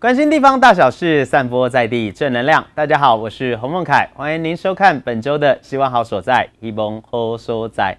关心地方大小事，散播在地正能量。大家好，我是洪孟凯，欢迎您收看本周的希望好所在。一望好所在，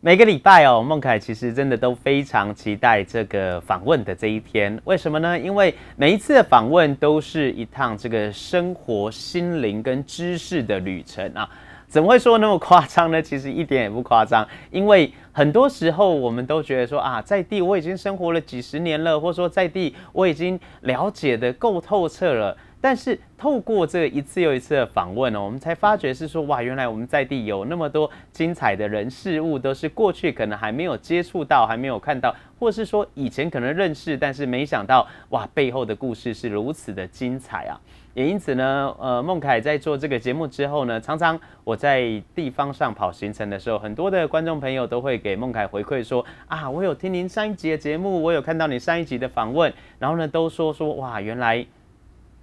每个礼拜哦，孟凯其实真的都非常期待这个访问的这一天。为什么呢？因为每一次的访问都是一趟这个生活、心灵跟知识的旅程啊。怎么会说那么夸张呢？其实一点也不夸张，因为很多时候我们都觉得说啊，在地我已经生活了几十年了，或者说在地我已经了解的够透彻了。但是透过这一次又一次的访问呢，我们才发觉是说哇，原来我们在地有那么多精彩的人事物，都是过去可能还没有接触到、还没有看到，或是说以前可能认识，但是没想到哇，背后的故事是如此的精彩啊！也因此呢，呃，孟凯在做这个节目之后呢，常常我在地方上跑行程的时候，很多的观众朋友都会给孟凯回馈说啊，我有听您上一集的节目，我有看到你上一集的访问，然后呢，都说说哇，原来。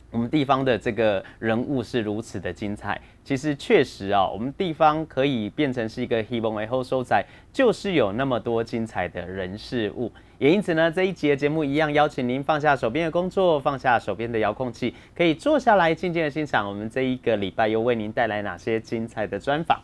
我们地方的这个人物是如此的精彩，其实确实啊，我们地方可以变成是一个 h e b v e n and h 就是有那么多精彩的人事物。也因此呢，这一集的节目一样邀请您放下手边的工作，放下手边的遥控器，可以坐下来静静的欣赏我们这一个礼拜又为您带来哪些精彩的专访。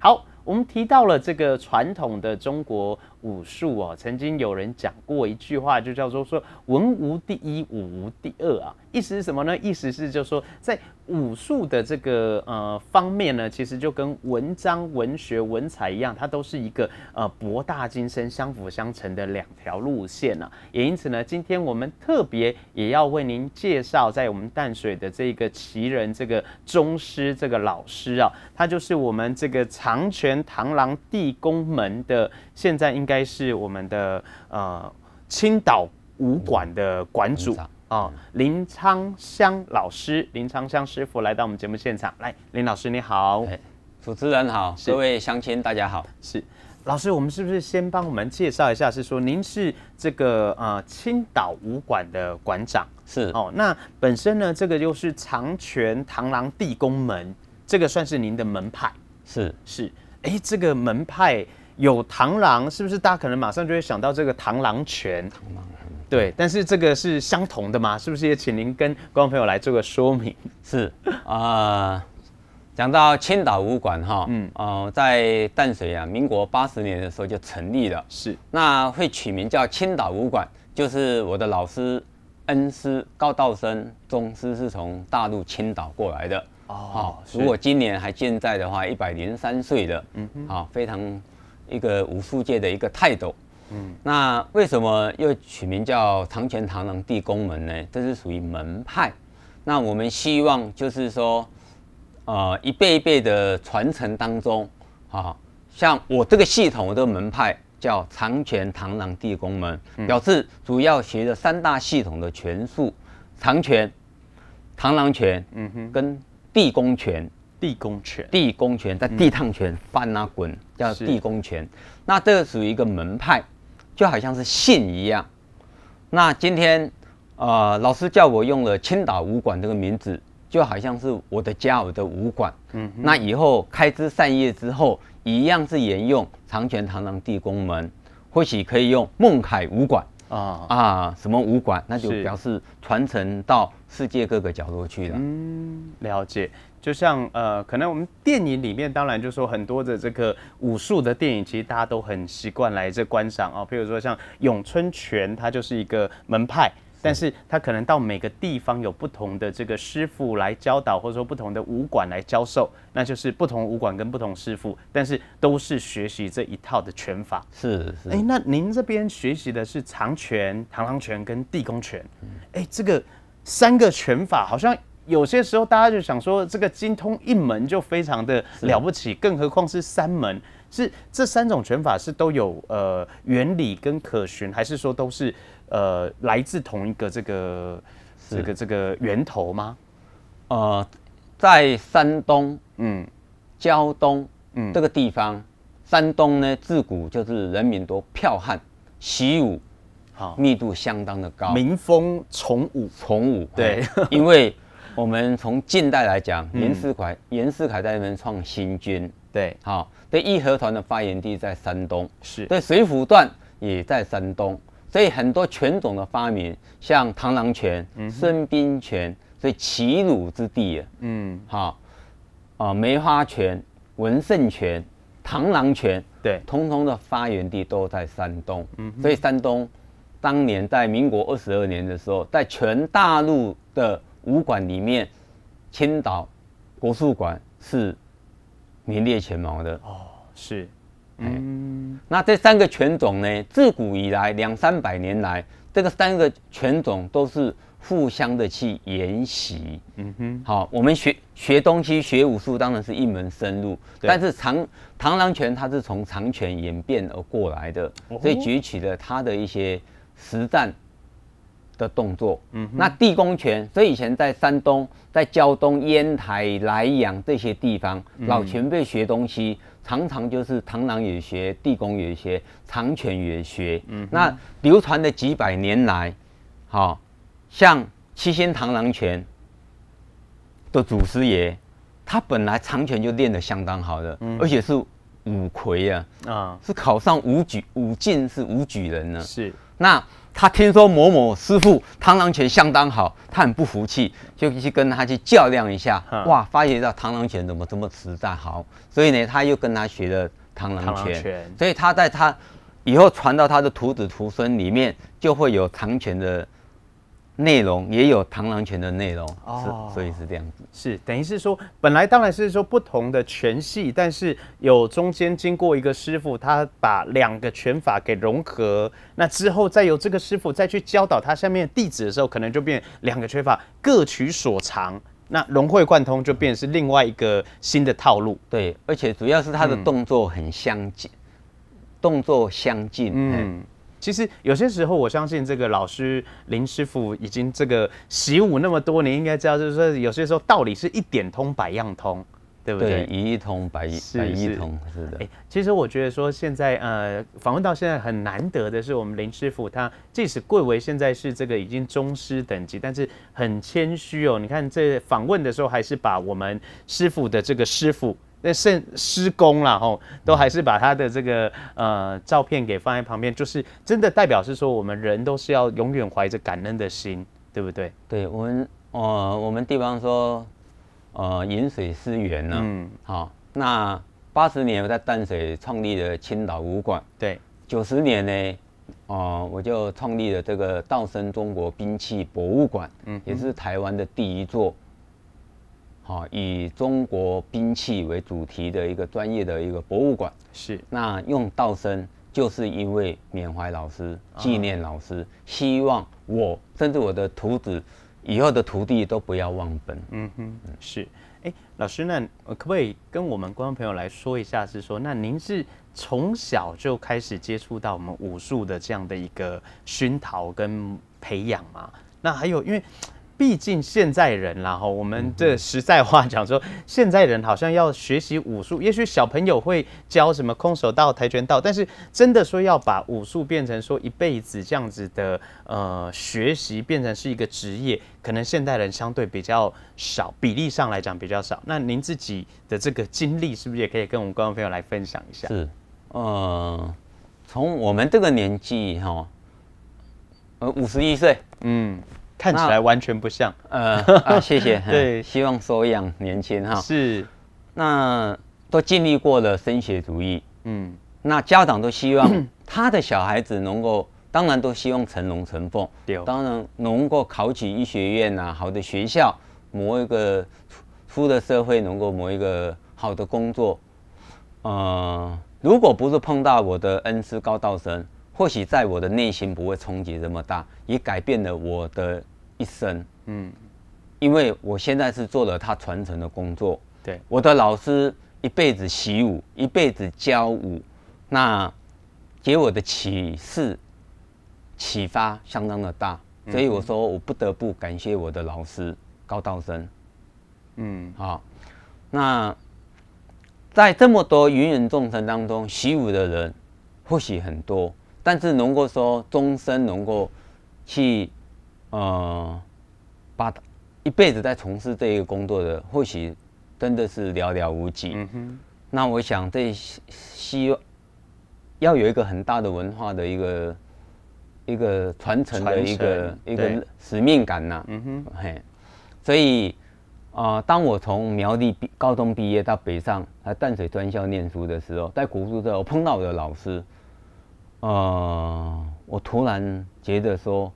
好，我们提到了这个传统的中国。武术哦，曾经有人讲过一句话，就叫做说“文无第一，武无第二”啊。意思是什么呢？意思是就说在武术的这个呃方面呢，其实就跟文章、文学、文采一样，它都是一个呃博大精深、相辅相成的两条路线呢。也因此呢，今天我们特别也要为您介绍，在我们淡水的这个奇人、这个宗师、这个老师啊，他就是我们这个长拳螳螂地宫门的。现在应该是我们的呃青岛武馆的馆主啊林昌香老师林昌香师傅来到我们节目现场，来林老师你好，主持人好，各位乡亲大家好，是老师我们是不是先帮我们介绍一下？是说您是这个呃青岛武馆的馆长是哦，那本身呢这个就是长拳螳螂地宫门，这个算是您的门派是是哎这个门派。有螳螂，是不是大家可能马上就会想到这个螳螂拳？螳螂对。但是这个是相同的吗？是不是也请您跟观众朋友来做个说明？是啊，讲到青岛武馆哈，嗯，哦，在淡水啊，民国八十年的时候就成立了。是，那会取名叫青岛武馆，就是我的老师恩师高道生，宗师是从大陆青岛过来的。哦，如果今年还健在的话，一百零三岁了。嗯嗯，好，非常。一个武术界的一个泰斗，嗯，那为什么又取名叫长拳螳螂地公门呢？这是属于门派。那我们希望就是说，呃，一辈一辈的传承当中，啊，像我这个系统，这个门派叫长拳螳螂地公门，表示主要学的三大系统的拳术：长拳、螳螂拳，嗯哼，跟地公拳。地公拳，地公拳，在地趟拳翻啊滚，叫地公拳。那这个属于一个门派，就好像是信一样。那今天，呃，老师叫我用了青岛武馆这个名字，就好像是我的家，我的武馆。嗯。那以后开枝散叶之后，一样是沿用长拳螳螂地公门，或许可以用孟凯武馆啊啊什么武馆，那就表示传承到世界各个角落去了。嗯，了解。就像呃，可能我们电影里面，当然就说很多的这个武术的电影，其实大家都很习惯来这观赏啊。譬如说像咏春拳，它就是一个门派，但是它可能到每个地方有不同的这个师傅来教导，或者说不同的武馆来教授，那就是不同武馆跟不同师傅，但是都是学习这一套的拳法。是是。哎，那您这边学习的是长拳、螳螂拳跟地宫拳，哎，这个三个拳法好像。有些时候，大家就想说，这个精通一门就非常的了不起，更何况是三门？是这三种拳法是都有呃原理跟可循，还是说都是呃来自同一个这个这个这个源头吗？呃，在山东，嗯，胶东，嗯，这个地方，山东呢自古就是人民多剽悍，习武密度相当的高，民风从武从武对，因为。我们从近代来讲，严世凯，严世凯那边创新军，对，好，对义和团的发源地在山东，是对水浒段也在山东，所以很多拳种的发明，像螳螂拳、孙膑拳，所以齐鲁之地，嗯，好，啊，梅花拳、文胜拳、螳螂拳，对，通通的发源地都在山东，嗯，所以山东当年在民国二十二年的时候，在全大陆的武馆里面，青岛国术馆是名列前茅的哦。是，嗯，那这三个拳种呢，自古以来两三百年来，这个三个拳种都是互相的去研习。嗯哼，好，我们学学东西，学武术当然是一门深入，但是螳螳螂拳它是从长拳演变而过来的，所以汲取了它的一些实战。的动作，嗯，那地宫拳，所以以前在山东、在胶东、烟台、莱阳这些地方，老前辈学东西，常常就是螳螂也学，地宫也学，长拳也学，嗯，那流传的几百年来，好，像七星螳螂拳的祖师爷，他本来长拳就练得相当好的，嗯，而且是武魁啊，啊，是考上武举，武进是武举人呢。是，那。他听说某某师傅螳螂拳相当好，他很不服气，就去跟他去较量一下。哇，发觉到螳螂拳怎么这么实在好，所以呢，他又跟他学了螳螂拳。所以他在他以后传到他的徒子徒孙里面，就会有螳螂拳的。内容也有螳螂拳的内容，是，所以是这样子。是，等于是说，本来当然是说不同的拳系，但是有中间经过一个师傅，他把两个拳法给融合，那之后再由这个师傅再去教导他下面的弟子的时候，可能就变两个拳法各取所长，那融会贯通就变是另外一个新的套路。对，而且主要是他的动作很相近，动作相近。嗯。其实有些时候，我相信这个老师林师傅已经这个习武那么多年，应该知道，就是说有些时候道理是一点通百样通，对不对？对，一通百一，百一通是的。哎，其实我觉得说现在呃，访问到现在很难得的是，我们林师傅他即使贵为现在是这个已经宗师等级，但是很谦虚哦。你看这访问的时候，还是把我们师傅的这个师傅。那甚施工了吼，都还是把他的这个呃照片给放在旁边，就是真的代表是说我们人都是要永远怀着感恩的心，对不对？对我们，呃，我们地方说呃饮水思源呢，嗯，好，那八十年我在淡水创立了青岛武馆，对，九十年呢，哦，我就创立了这个道生中国兵器博物馆，嗯，也是台湾的第一座。好，以中国兵器为主题的一个专业的一个博物馆，是。那用道生，就是因为缅怀老师，纪念老师，希望我甚至我的徒子，以后的徒弟都不要忘本。嗯哼，是。哎，老师，那可不可以跟我们观众朋友来说一下，是说那您是从小就开始接触到我们武术的这样的一个熏陶跟培养吗？那还有，因为。毕竟现在人，然后我们这实在话讲说，现在人好像要学习武术，也许小朋友会教什么空手道、跆拳道，但是真的说要把武术变成说一辈子这样子的，呃，学习变成是一个职业，可能现代人相对比较少，比例上来讲比较少。那您自己的这个经历，是不是也可以跟我们观众朋友来分享一下？是，嗯，从我们这个年纪哈，呃，五十一岁，嗯。看起来完全不像，呃，谢谢。对，希望收养年轻哈。是，那都经历过了升学主义，嗯，那家长都希望 他的小孩子能够，当然都希望成龙成凤，对，当然能够考取医学院呐，好的学校，磨一个出出的社会，能够磨一个好的工作。呃，如果不是碰到我的恩师高道生，或许在我的内心不会冲击这么大，也改变了我的。一生，嗯，因为我现在是做了他传承的工作，对，我的老师一辈子习武，一辈子教武，那给我的启示、启发相当的大，所以我说我不得不感谢我的老师高道生，嗯，好，那在这么多芸芸众生当中，习武的人或许很多，但是能够说终身能够去。嗯，把一辈子在从事这一个工作的，或许真的是寥寥无几。嗯哼，那我想这希望要有一个很大的文化的一个一个传承的一个一个使命感呐。嗯哼，嘿，所以啊，当我从苗栗高中毕业到北上来淡水专校念书的时候，在国书时候碰到的老师，呃，我突然觉得说。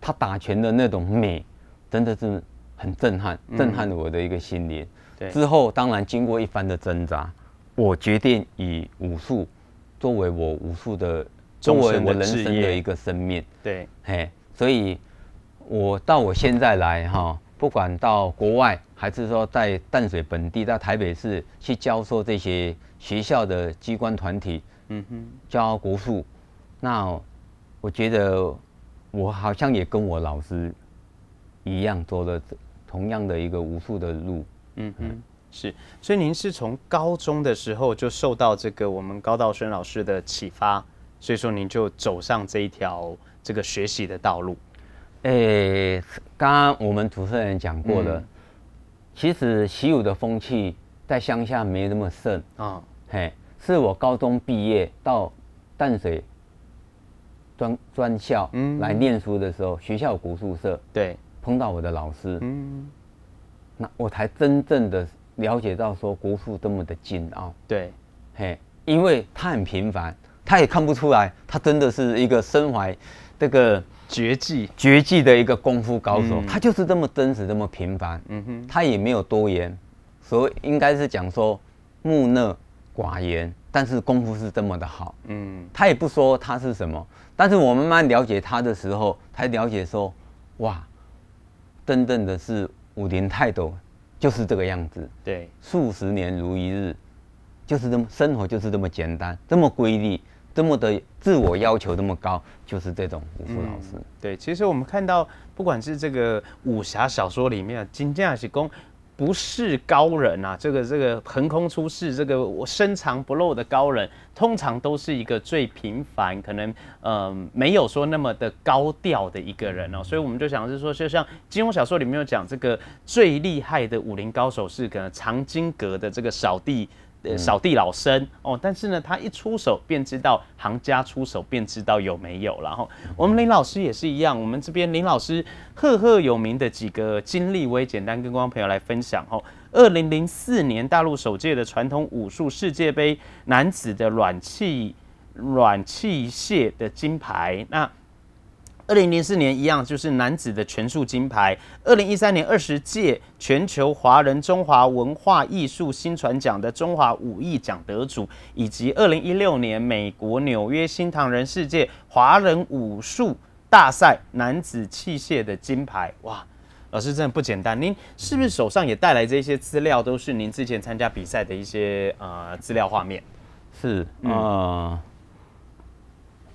他打拳的那种美，真的是很震撼，震撼我的一个心灵。对，之后当然经过一番的挣扎，我决定以武术作为我武术的作为我人生的一个生命。对，哎，所以我到我现在来哈，不管到国外还是说在淡水本地，在台北市去教授这些学校的机关团体，嗯哼，教国术，那我觉得。我好像也跟我老师一样走了同样的一个无数的路，嗯嗯，是，所以您是从高中的时候就受到这个我们高道轩老师的启发，所以说您就走上这一条这个学习的道路。诶，刚刚我们主持人讲过了，其实习武的风气在乡下没那么盛啊，嘿，是我高中毕业到淡水。专专校来念书的时候，学校国术社对碰到我的老师，那我才真正的了解到说国术这么的精奥。对，嘿，因为他很平凡，他也看不出来，他真的是一个身怀这个绝技绝技的一个功夫高手，他就是这么真实，这么平凡。嗯哼，他也没有多言，所谓应该是讲说木讷寡言。但是功夫是这么的好，嗯，他也不说他是什么，但是我慢慢了解他的时候，才了解说，哇，真正的是武林泰斗，就是这个样子。对，数十年如一日，就是这么生活，就是这么简单，这么规律，这么的自我要求这么高，就是这种武夫老师。对，其实我们看到，不管是这个武侠小说里面，金正是功。不是高人啊，这个这个横空出世，这个我深藏不露的高人，通常都是一个最平凡，可能呃没有说那么的高调的一个人哦。所以我们就想是说，就像金庸小说里面有讲，这个最厉害的武林高手是可能长阁的这个小弟。扫地老生哦，但是呢，他一出手便知道，行家出手便知道有没有。然后我们林老师也是一样，我们这边林老师赫赫有名的几个经历，我也简单跟观众朋友来分享。哈，二零零四年大陆首届的传统武术世界杯男子的软器软器械的金牌那。二零零四年一样，就是男子的拳术金牌。二零一三年二十届全球华人中华文化艺术新传奖的中华武艺奖得主，以及二零一六年美国纽约新唐人世界华人武术大赛男子器械的金牌。哇，老师真的不简单！您是不是手上也带来这些资料？都是您之前参加比赛的一些呃资料画面？是，嗯。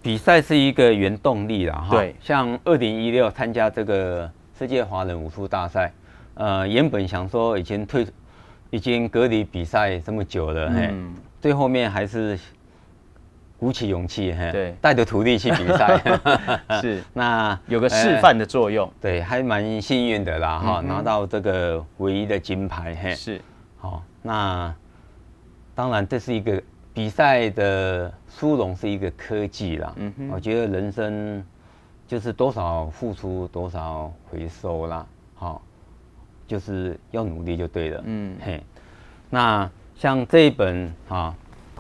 比赛是一个原动力啦，哈。对，像二零一六参加这个世界华人武术大赛，呃，原本想说已经退，已经隔离比赛这么久了，嘿，最后面还是鼓起勇气，嘿，带着徒弟去比赛，是，那有个示范的作用，对，还蛮幸运的啦，哈，拿到这个唯一的金牌，嘿，是，好，那当然这是一个。比赛的殊荣是一个科技啦，嗯，我觉得人生就是多少付出多少回收啦，好，就是要努力就对了，嗯嘿。那像这一本啊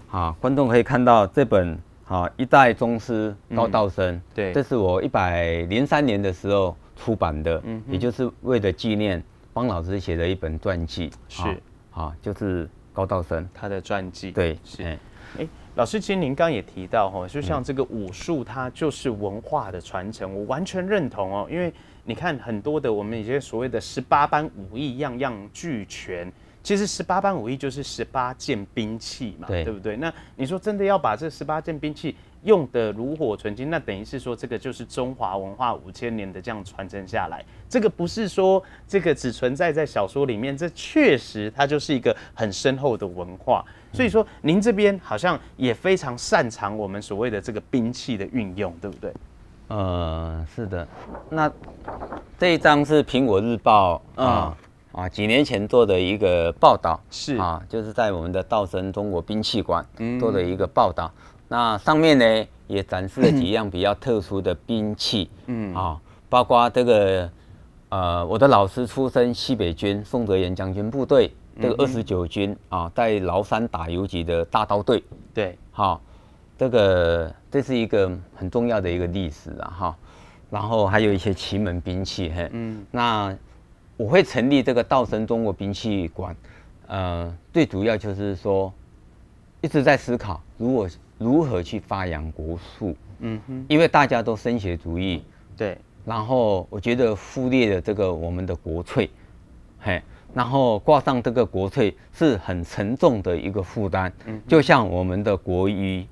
啊，观众可以看到这本啊一代宗师高道生，对，这是我一百零三年的时候出版的，嗯，也就是为了纪念方老师写的一本传记，是，啊就是。高道生他的传记，对，是。哎，老师，其实您刚也提到哈，就像这个武术，它就是文化的传承，我完全认同哦。因为你看很多的我们一些所谓的十八般武艺，样样俱全。其实十八般武艺就是十八件兵器嘛，对不对？那你说真的要把这十八件兵器？用的炉火纯青，那等于是说，这个就是中华文化五千年的这样传承下来。这个不是说这个只存在在小说里面，这确实它就是一个很深厚的文化。所以说，您这边好像也非常擅长我们所谓的这个兵器的运用，对不对？呃，是的。那这一张是苹果日报啊啊几年前做的一个报道，是啊，就是在我们的道森中国兵器馆做的一个报道。那上面呢也展示了几样比较特殊的兵器，嗯啊，包括这个呃，我的老师出身西北军宋哲元将军部队这个二十九军啊，在崂山打游击的大刀队，对，哈，这个这是一个很重要的一个历史啊哈，然后还有一些奇门兵器，嘿，嗯，那我会成立这个道生中国兵器馆，呃，最主要就是说一直在思考，如果如何去发扬国术？嗯哼，因为大家都升学主义，对。然后我觉得忽略了这个我们的国粹，嘿，然后挂上这个国粹是很沉重的一个负担。嗯，就像我们的国医、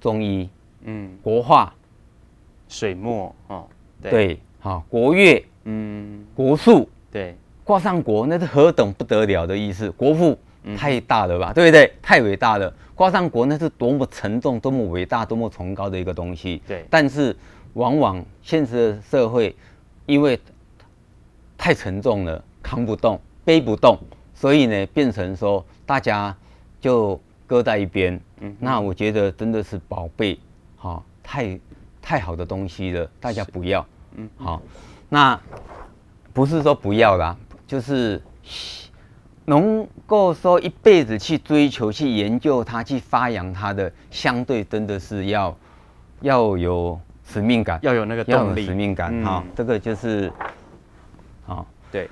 中医，嗯，国画、水墨，哦，对，好，国乐，嗯，国术，对，挂上国那是何等不得了的意思，国父，太大了吧，对不对？太伟大了，挂上国那是多么沉重、多么伟大、多么崇高的一个东西。对，但是往往现实的社会，因为太沉重了，扛不动、背不动，所以呢，变成说大家就搁在一边。嗯，那我觉得真的是宝贝，好，太太好的东西了，大家不要。嗯，好，那不是说不要啦，就是。能够说一辈子去追求、去研究它、去发扬它的，相对真的是要要有使命感，要有那个动力、使命感哈。这个就是，好对。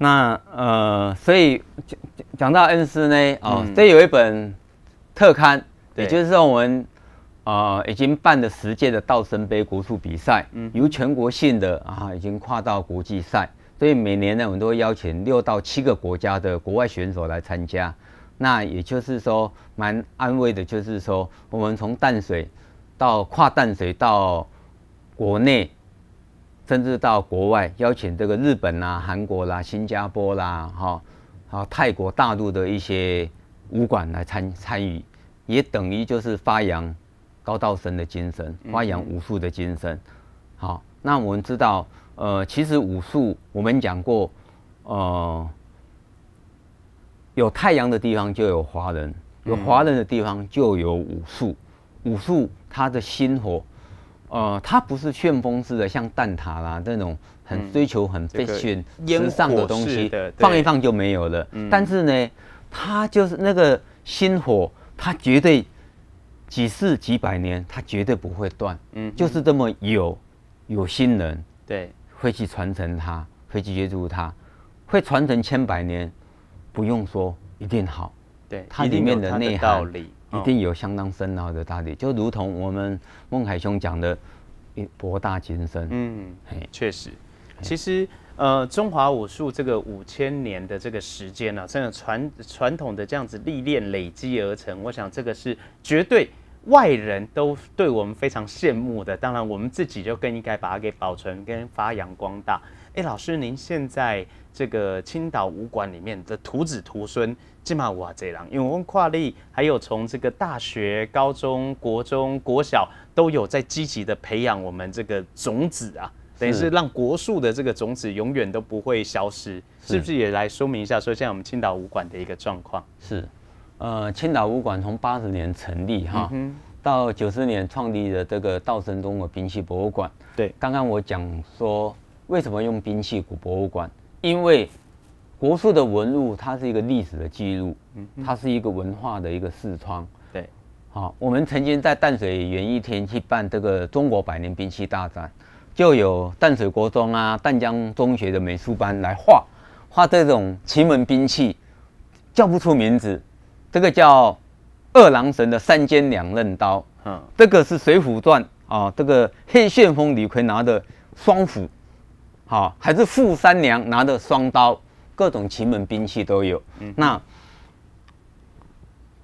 那呃，所以讲讲到恩师呢，啊，这有一本特刊，也就是我们啊已经办了十届的道森杯国术比赛，由全国性的啊已经跨到国际赛。所以每年呢，我们都邀请六到七个国家的国外选手来参加。那也就是说，蛮安慰的，就是说，我们从淡水到跨淡水到国内，甚至到国外，邀请这个日本啦、韩国啦、新加坡啦、哈、啊泰国、大陆的一些武馆来参参与，也等于就是发扬高道生的精神，发扬武术的精神。好，那我们知道。呃，其实武术我们讲过，呃，有太阳的地方就有华人，有华人的地方就有武术。武术它的心火，呃，它不是旋风式的，像蛋挞啦这种很追求很被选烟上的东西，放一放就没有了。但是呢，它就是那个心火，它绝对几世几百年，它绝对不会断。嗯，就是这么有有心人。对。会去传承它，会去接触它，会传承千百年，不用说，一定好。对，它里面的内涵一定有相当深奥的道理。就如同我们孟海兄讲的，博大精深。嗯，确实。其实，呃，中华武术这个五千年的这个时间呢，这样传传统的这样子历练累积而成，我想这个是绝对。外人都对我们非常羡慕的，当然我们自己就更应该把它给保存跟发扬光大。哎，老师，您现在这个青岛武馆里面的徒子徒孙起码我这样，因为我们跨立，还有从这个大学、高、中、国、中、国小都有在积极的培养我们这个种子啊，等于是让国术的这个种子永远都不会消失，是不是？也来说明一下，说现在我们青岛武馆的一个状况是。呃，青岛武馆从八十年成立哈，到九十年创立的这个道生中国兵器博物馆。对，刚刚我讲说为什么用兵器古博物馆，因为国术的文物它是一个历史的记录，它是一个文化的一个视窗。对，好，我们曾经在淡水园一厅去办这个中国百年兵器大展，就有淡水国中啊、淡江中学的美术班来画画这种奇门兵器，叫不出名字。这个叫二郎神的三尖两刃刀，嗯，这个是《水浒传》啊，这个黑旋风李逵拿的双斧，好，还是扈三娘拿的双刀，各种奇门兵器都有。那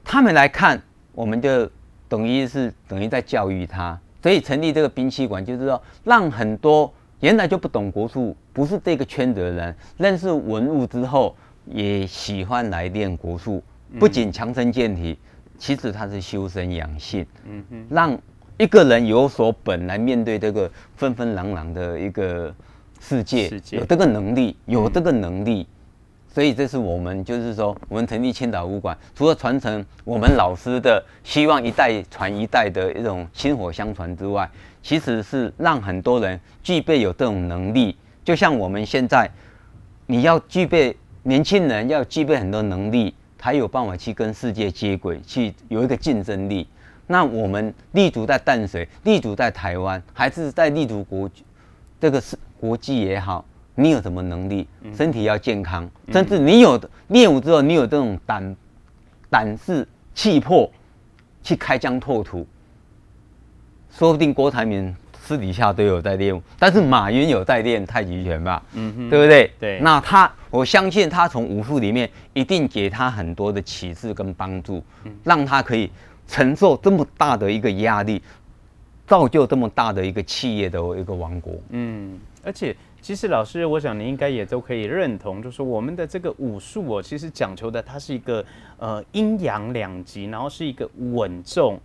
他们来看，我们就等于是等于在教育他，所以成立这个兵器馆，就是说让很多原来就不懂国术、不是这个圈子的人，认识文物之后，也喜欢来练国术。不仅强身健体，其实它是修身养性，嗯嗯，让一个人有所本来面对这个纷纷攘攘的一个世界，有这个能力，有这个能力，所以这是我们就是说，我们成立千岛武馆，除了传承我们老师的希望一代传一代的一种薪火相传之外，其实是让很多人具备有这种能力。就像我们现在，你要具备年轻人要具备很多能力。还有办法去跟世界接轨，去有一个竞争力。那我们立足在淡水，立足在台湾，还是在立足国？这个是国际也好，你有什么能力？身体要健康，甚至你有练武之后，你有这种胆胆识、气魄，去开疆拓土，说不定郭台铭。私底下都有在练，但是马云有在练太极拳吧？嗯，对不对？对，那他，我相信他从武术里面一定给他很多的启示跟帮助，让他可以承受这么大的一个压力，造就这么大的一个企业的一个王国。嗯，而且其实老师，我想您应该也都可以认同，就是我们的这个武术哦，其实讲求的它是一个呃阴阳两极，然后是一个稳重。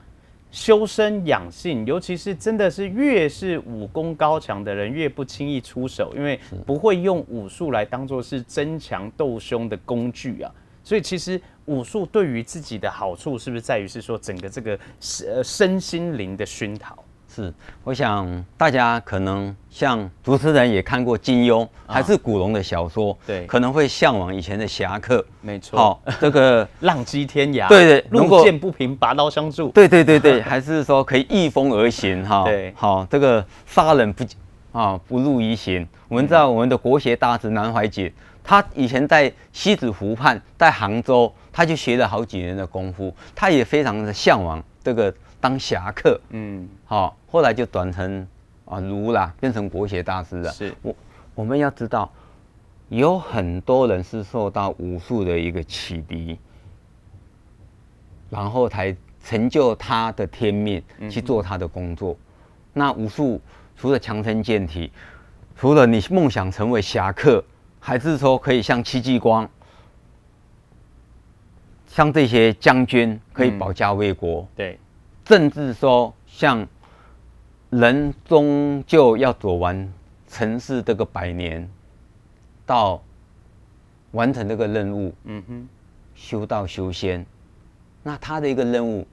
修身养性，尤其是真的是越是武功高强的人，越不轻易出手，因为不会用武术来当做是争强斗凶的工具啊。所以，其实武术对于自己的好处，是不是在于是说整个这个呃身心灵的熏陶？是，我想大家可能像主持人也看过金庸还是古龙的小说，对，可能会向往以前的侠客，没错。好，这个 浪迹天涯，对对，路见不平拔刀相助，对对对对，还是说可以逆风而行哈。对，好，这个杀人不啊不入于行。我们知道我们的国学大师南怀瑾。他以前在西子湖畔，在杭州，他就学了好几年的功夫。他也非常的向往这个当侠客，嗯，好，后来就转成啊儒啦，变成国学大师了。是，我我们要知道，有很多人是受到武术的一个启迪，然后才成就他的天命去做他的工作。那武术除了强身健体，除了你梦想成为侠客。还是说可以像戚继光，像这些将军可以保家卫国。对。甚至说，像人终究要走完尘世这个百年，到完成这个任务。嗯哼。修道修仙，那他的一个任务，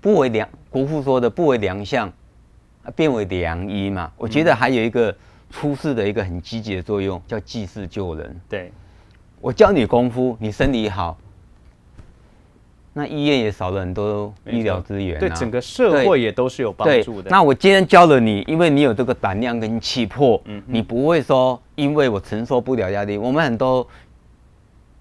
不为良国父说的不为良相，变为良医嘛？我觉得还有一个。出事的一个很积极的作用，叫济世救人。对，我教你功夫，你身体好，那医院也少了很多医疗资源。对，整个社会也都是有帮助的。那我今天教了你，因为你有这个胆量跟气魄，你不会说因为我承受不了压力。我们很多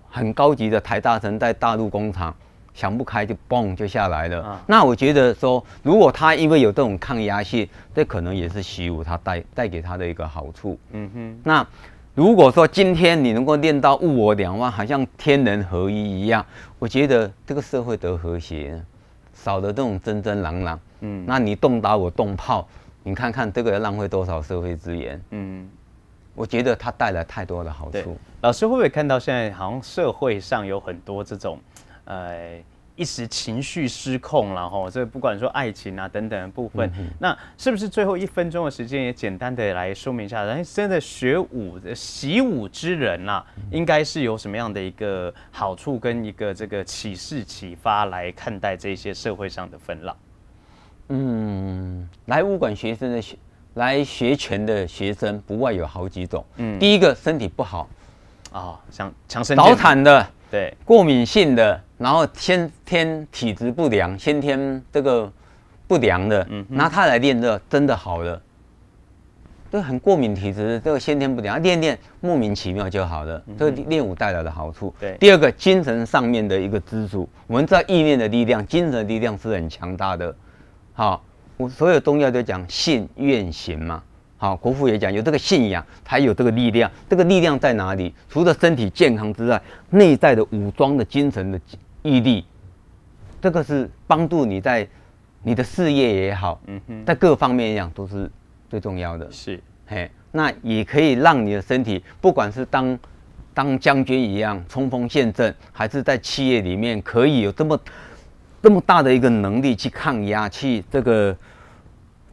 很高级的台大生在大陆工厂。想不开就嘣就下来了。那我觉得说，如果他因为有这种抗压性，这可能也是习武他带带给他的一个好处。嗯哼。那如果说今天你能够练到物我两忘，好像天人合一一样，我觉得这个社会得和谐，少的这种争争朗朗。嗯。那你动打我动炮，你看看这个要浪费多少社会资源？嗯。我觉得它带来太多的好处。老师会不会看到现在好像社会上有很多这种？呃，一时情绪失控，然后这不管说爱情啊等等的部分，那是不是最后一分钟的时间也简单的来说明一下？哎，真的学武的习武之人呐，应该是有什么样的一个好处跟一个这个启示启发来看待这些社会上的纷扰？嗯，来武馆学生的学来学拳的学生不外有好几种，嗯，第一个身体不好啊，像强身，毛毯的，对，过敏性的。然后先天体质不良，先天这个不良的，拿它来练热，真的好了。这很过敏体质，这个先天不良，练练莫名其妙就好了。这练武带来的好处。对，第二个精神上面的一个支柱，我们在意念的力量、精神力量是很强大的。好，我所有中药都讲信愿行嘛。好，国父也讲，有这个信仰才有这个力量。这个力量在哪里？除了身体健康之外，内在的武装的精神的。毅力，这个是帮助你在你的事业也好，嗯哼，在各方面一样都是最重要的。是，嘿，那也可以让你的身体，不管是当当将军一样冲锋陷阵，还是在企业里面，可以有这么这么大的一个能力去抗压，去这个。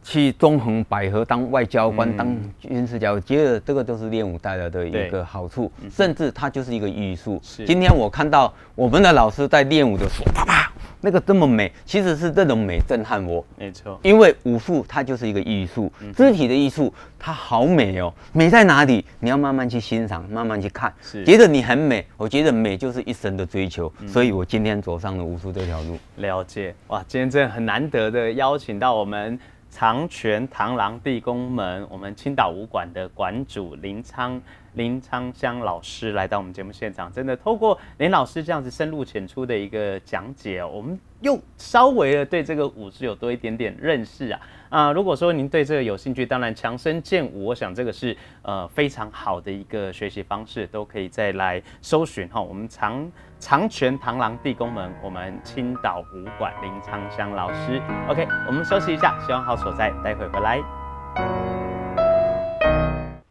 去中横百合当外交官，当军事家，接着这个都是练武带来的一个好处，甚至它就是一个艺术。今天我看到我们的老师在练武，的时候，啪啪，那个这么美，其实是这种美震撼我。没错，因为武术它就是一个艺术，肢体的艺术，它好美哦。美在哪里？你要慢慢去欣赏，慢慢去看，觉得你很美。我觉得美就是一生的追求，所以我今天走上了武术这条路。了解哇，今天真的很难得的邀请到我们。长拳螳螂地宫门，我们青岛武馆的馆主林昌林昌香老师来到我们节目现场，真的透过林老师这样子深入浅出的一个讲解我们又稍微的对这个武是有多一点点认识啊啊！如果说您对这个有兴趣，当然强身健武，我想这个是呃非常好的一个学习方式，都可以再来搜寻哈。我们长长拳螳螂地宫门，我们青岛武馆林昌香老师。OK，我们休息一下，希望好所在，待会回来。